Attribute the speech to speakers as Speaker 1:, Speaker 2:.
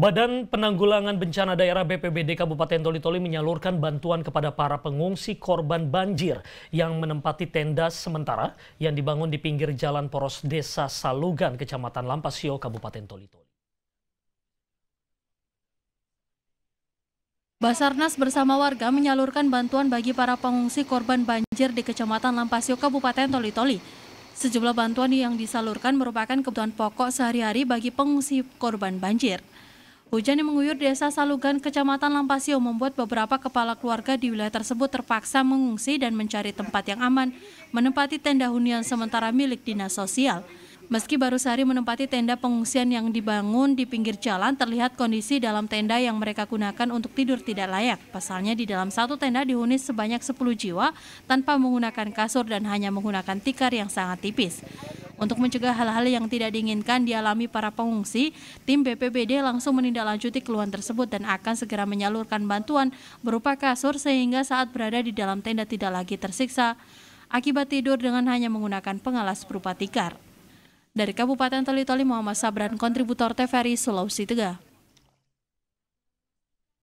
Speaker 1: Badan Penanggulangan Bencana Daerah BPBD Kabupaten Toli-Toli menyalurkan bantuan kepada para pengungsi korban banjir yang menempati tenda sementara yang dibangun di pinggir jalan poros Desa Salugan, Kecamatan Lampasio, Kabupaten Toli-Toli.
Speaker 2: Basarnas bersama warga menyalurkan bantuan bagi para pengungsi korban banjir di Kecamatan Lampasio, Kabupaten Toli-Toli. Sejumlah bantuan yang disalurkan merupakan kebutuhan pokok sehari-hari bagi pengungsi korban banjir. Hujan yang menguyur desa Salugan, kecamatan Lampasio membuat beberapa kepala keluarga di wilayah tersebut terpaksa mengungsi dan mencari tempat yang aman, menempati tenda hunian sementara milik dinas sosial. Meski baru sehari menempati tenda pengungsian yang dibangun di pinggir jalan, terlihat kondisi dalam tenda yang mereka gunakan untuk tidur tidak layak. Pasalnya di dalam satu tenda dihuni sebanyak 10 jiwa tanpa menggunakan kasur dan hanya menggunakan tikar yang sangat tipis. Untuk mencegah hal-hal yang tidak diinginkan dialami para pengungsi, tim BPBD langsung menindaklanjuti keluhan tersebut dan akan segera menyalurkan bantuan berupa kasur sehingga saat berada di dalam tenda tidak lagi tersiksa akibat tidur dengan hanya menggunakan pengalas berupa tikar. Dari Kabupaten Toli-Toli Muhammad Sabran, kontributor TVRI Sulawesi Tengah.